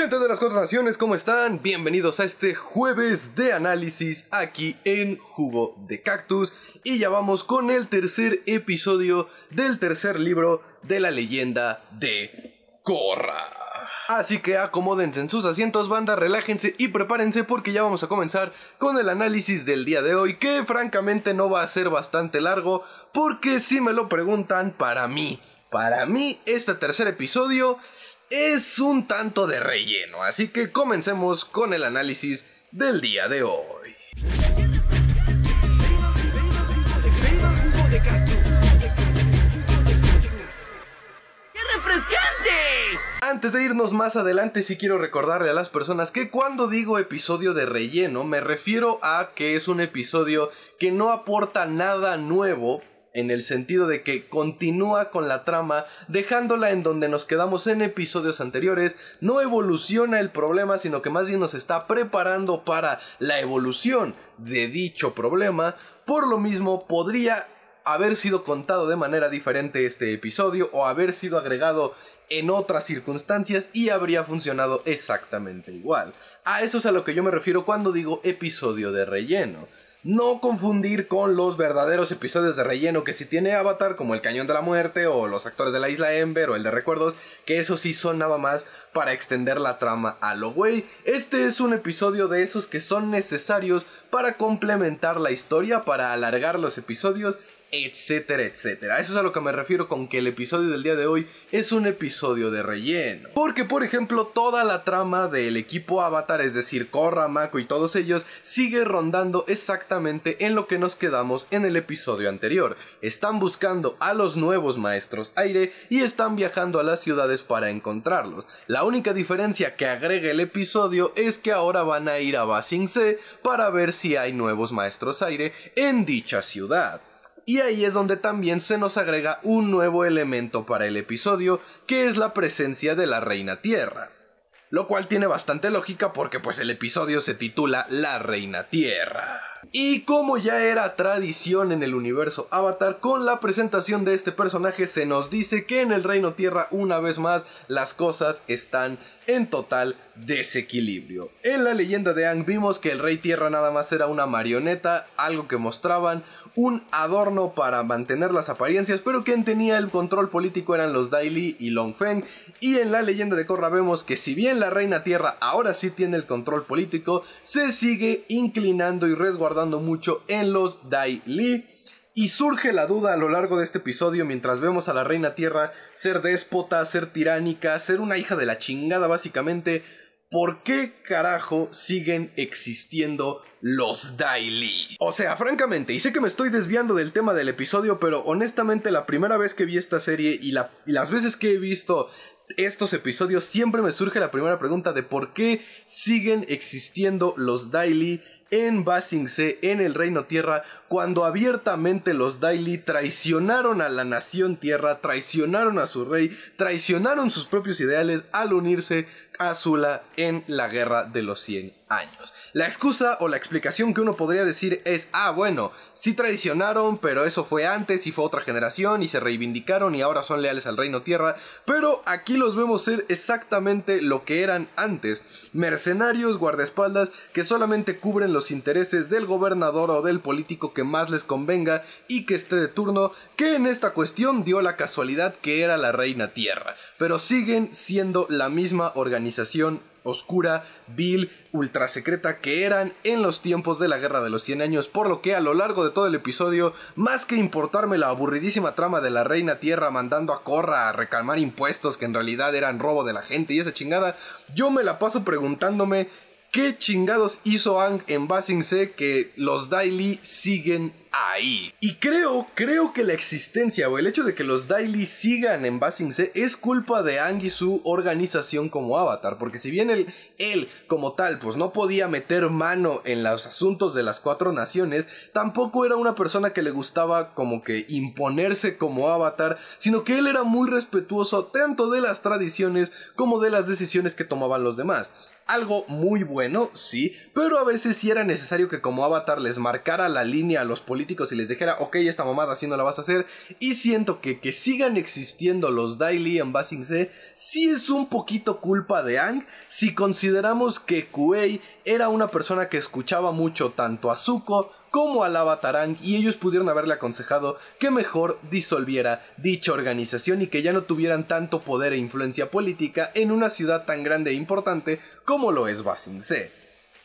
Gente de las cuatro naciones, ¿cómo están? Bienvenidos a este jueves de análisis aquí en Jugo de Cactus y ya vamos con el tercer episodio del tercer libro de la leyenda de Korra. Así que acomódense en sus asientos, banda, relájense y prepárense porque ya vamos a comenzar con el análisis del día de hoy que francamente no va a ser bastante largo porque si me lo preguntan para mí para mí, este tercer episodio es un tanto de relleno, así que comencemos con el análisis del día de hoy. ¡Qué refrescante! Antes de irnos más adelante, sí quiero recordarle a las personas que cuando digo episodio de relleno, me refiero a que es un episodio que no aporta nada nuevo en el sentido de que continúa con la trama, dejándola en donde nos quedamos en episodios anteriores, no evoluciona el problema, sino que más bien nos está preparando para la evolución de dicho problema, por lo mismo podría haber sido contado de manera diferente este episodio o haber sido agregado en otras circunstancias y habría funcionado exactamente igual. A eso es a lo que yo me refiero cuando digo episodio de relleno no confundir con los verdaderos episodios de relleno que si tiene Avatar, como el Cañón de la Muerte o los actores de la Isla Ember o el de Recuerdos, que eso sí son nada más para extender la trama a lo güey. Este es un episodio de esos que son necesarios para complementar la historia, para alargar los episodios etcétera, etcétera. Eso es a lo que me refiero con que el episodio del día de hoy es un episodio de relleno. Porque, por ejemplo, toda la trama del equipo Avatar, es decir, Korra, Mako y todos ellos, sigue rondando exactamente en lo que nos quedamos en el episodio anterior. Están buscando a los nuevos maestros aire y están viajando a las ciudades para encontrarlos. La única diferencia que agrega el episodio es que ahora van a ir a Basing para ver si hay nuevos maestros aire en dicha ciudad. Y ahí es donde también se nos agrega un nuevo elemento para el episodio, que es la presencia de la Reina Tierra. Lo cual tiene bastante lógica porque pues el episodio se titula La Reina Tierra. Y como ya era tradición en el universo Avatar, con la presentación de este personaje se nos dice que en el Reino Tierra una vez más las cosas están en total desequilibrio. En la leyenda de Ang vimos que el Rey Tierra nada más era una marioneta, algo que mostraban, un adorno para mantener las apariencias, pero quien tenía el control político eran los Daily y Long Feng Y en la leyenda de Korra vemos que si bien la Reina Tierra ahora sí tiene el control político, se sigue inclinando y resguardando Dando mucho en los daily Y surge la duda a lo largo de este episodio mientras vemos a la Reina Tierra ser déspota, ser tiránica, ser una hija de la chingada básicamente. ¿Por qué carajo siguen existiendo los Daily? O sea, francamente, y sé que me estoy desviando del tema del episodio, pero honestamente la primera vez que vi esta serie y, y las veces que he visto estos episodios siempre me surge la primera pregunta de por qué siguen existiendo los Daily en Basingse, en el Reino Tierra, cuando abiertamente los Daily traicionaron a la nación tierra, traicionaron a su rey, traicionaron sus propios ideales al unirse a Zula en la guerra de los 100 años. La excusa o la explicación que uno podría decir es, ah, bueno, sí traicionaron, pero eso fue antes y fue otra generación y se reivindicaron y ahora son leales al reino tierra, pero aquí los vemos ser exactamente lo que eran antes, mercenarios, guardaespaldas que solamente cubren los intereses del gobernador o del político que más les convenga y que esté de turno, que en esta cuestión dio la casualidad que era la Reina Tierra. Pero siguen siendo la misma organización oscura, vil, ultra secreta que eran en los tiempos de la Guerra de los 100 Años, por lo que a lo largo de todo el episodio, más que importarme la aburridísima trama de la Reina Tierra mandando a Corra a recalmar impuestos que en realidad eran robo de la gente y esa chingada, yo me la paso preguntándome ¿Qué chingados hizo Ang en Basing Se que los Daily siguen ahí? Y creo, creo que la existencia o el hecho de que los Daily sigan en Basing es culpa de Ang y su organización como avatar. Porque si bien él, él como tal, pues no podía meter mano en los asuntos de las cuatro naciones, tampoco era una persona que le gustaba como que imponerse como avatar, sino que él era muy respetuoso tanto de las tradiciones como de las decisiones que tomaban los demás algo muy bueno, sí, pero a veces sí era necesario que como avatar les marcara la línea a los políticos y les dijera, ok, esta mamada así no la vas a hacer, y siento que que sigan existiendo los Daily en Basing C, sí es un poquito culpa de Ang, si consideramos que Kuei era una persona que escuchaba mucho tanto a Zuko como al avatar Ang, y ellos pudieron haberle aconsejado que mejor disolviera dicha organización y que ya no tuvieran tanto poder e influencia política en una ciudad tan grande e importante como como lo es C.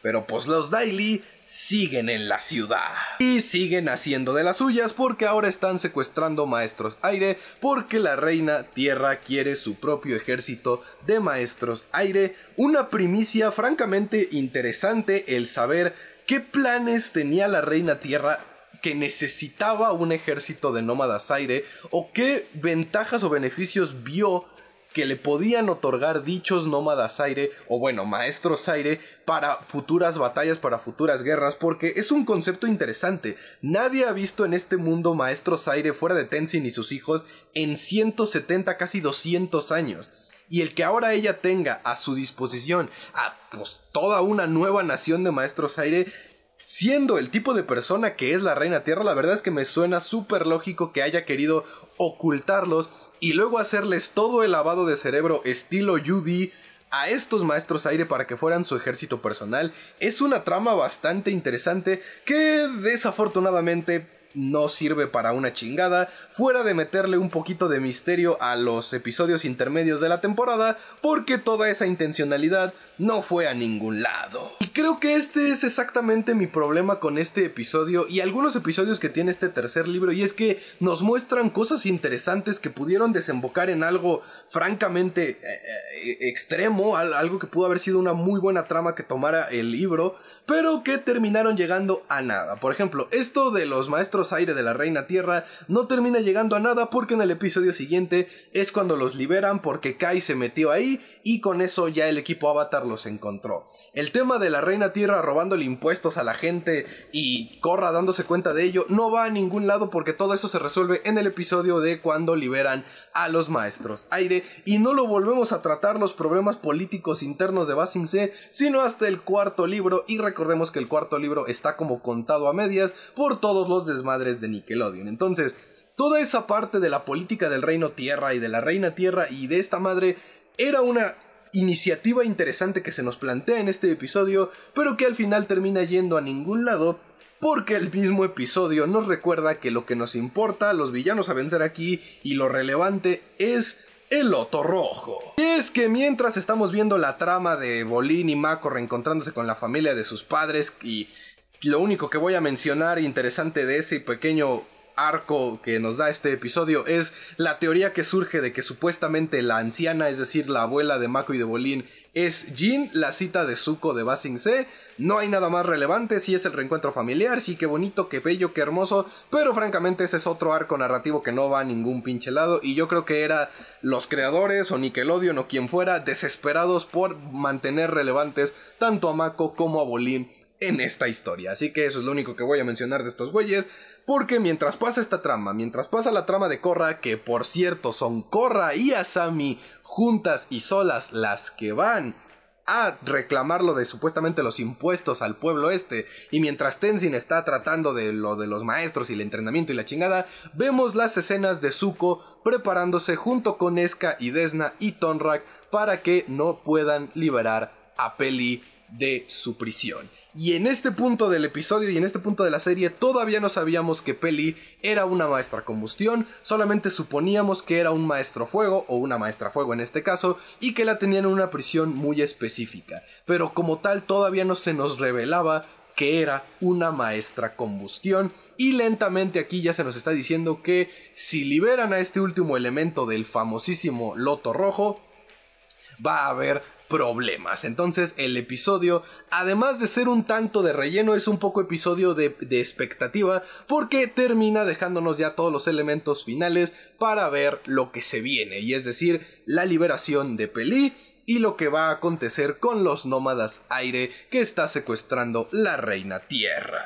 Pero pues los Daily siguen en la ciudad. Y siguen haciendo de las suyas porque ahora están secuestrando maestros aire porque la reina tierra quiere su propio ejército de maestros aire. Una primicia francamente interesante el saber qué planes tenía la reina tierra que necesitaba un ejército de nómadas aire o qué ventajas o beneficios vio que le podían otorgar dichos nómadas aire, o bueno, maestros aire, para futuras batallas, para futuras guerras, porque es un concepto interesante. Nadie ha visto en este mundo maestros aire fuera de Tenzin y sus hijos en 170, casi 200 años y el que ahora ella tenga a su disposición a pues, toda una nueva nación de maestros aire siendo el tipo de persona que es la Reina Tierra, la verdad es que me suena súper lógico que haya querido ocultarlos y luego hacerles todo el lavado de cerebro estilo Judy a estos maestros aire para que fueran su ejército personal. Es una trama bastante interesante que desafortunadamente no sirve para una chingada, fuera de meterle un poquito de misterio a los episodios intermedios de la temporada, porque toda esa intencionalidad no fue a ningún lado. Y creo que este es exactamente mi problema con este episodio y algunos episodios que tiene este tercer libro, y es que nos muestran cosas interesantes que pudieron desembocar en algo francamente eh, eh, extremo, algo que pudo haber sido una muy buena trama que tomara el libro, pero que terminaron llegando a nada. Por ejemplo, esto de los maestros Aire de la Reina Tierra no termina llegando a nada porque en el episodio siguiente es cuando los liberan porque Kai se metió ahí y con eso ya el equipo Avatar los encontró. El tema de la Reina Tierra robándole impuestos a la gente y Corra dándose cuenta de ello no va a ningún lado porque todo eso se resuelve en el episodio de cuando liberan a los maestros aire y no lo volvemos a tratar los problemas políticos internos de Basing C sino hasta el cuarto libro y recordemos que el cuarto libro está como contado a medias por todos los de Nickelodeon. Entonces, toda esa parte de la política del reino tierra y de la reina tierra y de esta madre era una iniciativa interesante que se nos plantea en este episodio, pero que al final termina yendo a ningún lado. Porque el mismo episodio nos recuerda que lo que nos importa, los villanos a vencer aquí y lo relevante es el Loto Rojo. Y es que mientras estamos viendo la trama de Bolín y Mako reencontrándose con la familia de sus padres y lo único que voy a mencionar interesante de ese pequeño arco que nos da este episodio es la teoría que surge de que supuestamente la anciana, es decir, la abuela de Mako y de Bolín, es Jin, la cita de Zuko de Basing No hay nada más relevante, sí es el reencuentro familiar, sí que bonito, qué bello, qué hermoso, pero francamente ese es otro arco narrativo que no va a ningún pinche lado y yo creo que era los creadores o Nickelodeon o quien fuera desesperados por mantener relevantes tanto a Mako como a Bolín en esta historia. Así que eso es lo único que voy a mencionar de estos güeyes. Porque mientras pasa esta trama, mientras pasa la trama de Korra, que por cierto son Korra y Asami juntas y solas las que van a reclamar lo de supuestamente los impuestos al pueblo este. Y mientras Tenzin está tratando de lo de los maestros y el entrenamiento y la chingada, vemos las escenas de Zuko preparándose junto con Eska y Desna y Tonrak para que no puedan liberar a Peli de su prisión. Y en este punto del episodio y en este punto de la serie todavía no sabíamos que Peli era una maestra combustión, solamente suponíamos que era un maestro fuego o una maestra fuego en este caso y que la tenían en una prisión muy específica, pero como tal todavía no se nos revelaba que era una maestra combustión y lentamente aquí ya se nos está diciendo que si liberan a este último elemento del famosísimo loto rojo va a haber problemas. Entonces el episodio, además de ser un tanto de relleno, es un poco episodio de, expectativa porque termina dejándonos ya todos los elementos finales para ver lo que se viene, y es decir, la liberación de Pelí y lo que va a acontecer con los nómadas aire que está secuestrando la reina tierra.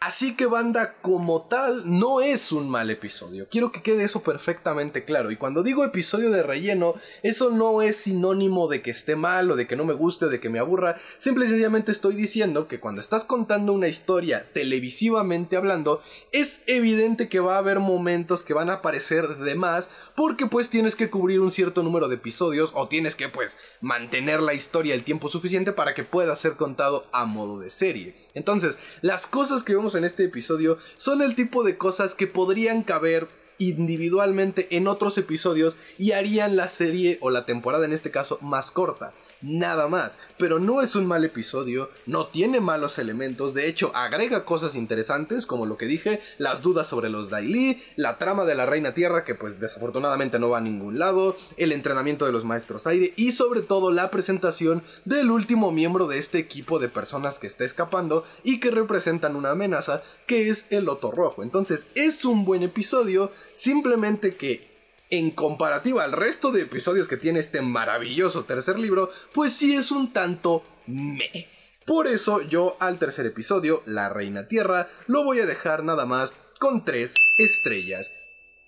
Así que banda como tal no es un mal episodio. Quiero que quede eso perfectamente claro. Y cuando digo episodio de relleno, eso no es sinónimo de que esté mal o de que no me guste o de que me aburra. Simple y sencillamente estoy diciendo que cuando estás contando una historia televisivamente hablando, es evidente que va a haber momentos que van a aparecer de más porque pues tienes que cubrir un cierto número de episodios o tienes que pues mantener la historia el tiempo suficiente para que pueda ser contado a modo de serie. Entonces, las cosas que vemos en este episodio son el tipo de cosas que podrían caber individualmente en otros episodios y harían la serie o la temporada en este caso más corta nada más. Pero no es un mal episodio, no tiene malos elementos, de hecho agrega cosas interesantes, como lo que dije, las dudas sobre los Daily, la trama de la Reina Tierra, que pues desafortunadamente no va a ningún lado, el entrenamiento de los Maestros Aire y sobre todo la presentación del último miembro de este equipo de personas que está escapando y que representan una amenaza, que es el Loto Rojo. Entonces es un buen episodio, simplemente que en comparativa al resto de episodios que tiene este maravilloso tercer libro, pues sí es un tanto me. Por eso yo al tercer episodio, La Reina Tierra, lo voy a dejar nada más con tres estrellas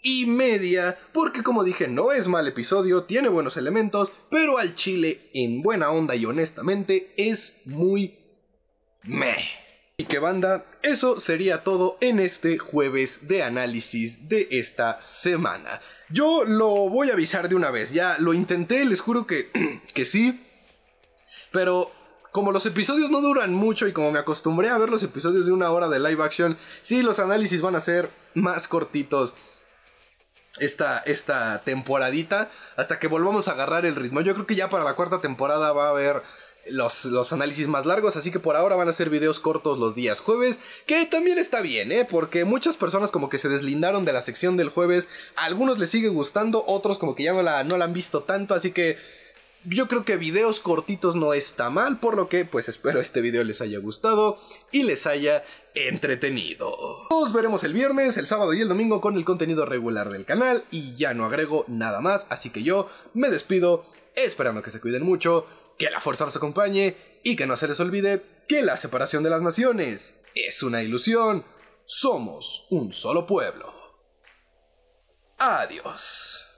y media, porque como dije, no es mal episodio, tiene buenos elementos, pero al chile, en buena onda y honestamente, es muy meh. Y que banda, eso sería todo en este jueves de análisis de esta semana. Yo lo voy a avisar de una vez, ya lo intenté, les juro que, sí. Pero como los episodios no duran mucho y como me acostumbré a ver los episodios de una hora de live action, sí, los análisis van a ser más cortitos. Esta, esta temporadita hasta que volvamos a agarrar el ritmo. Yo creo que ya para la cuarta temporada va a haber los, análisis más largos, así que por ahora van a ser videos cortos los días jueves, que también está bien, ¿eh? porque muchas personas como que se deslindaron de la sección del jueves, algunos les sigue gustando, otros como que ya no la, no la han visto tanto, así que yo creo que videos cortitos no está mal, por lo que pues espero este video les haya gustado y les haya entretenido. Nos veremos el viernes, el sábado y el domingo con el contenido regular del canal y ya no agrego nada más, así que yo me despido esperando que se cuiden mucho que la fuerza los acompañe y que no se les olvide que la separación de las naciones es una ilusión. Somos un solo pueblo. Adiós.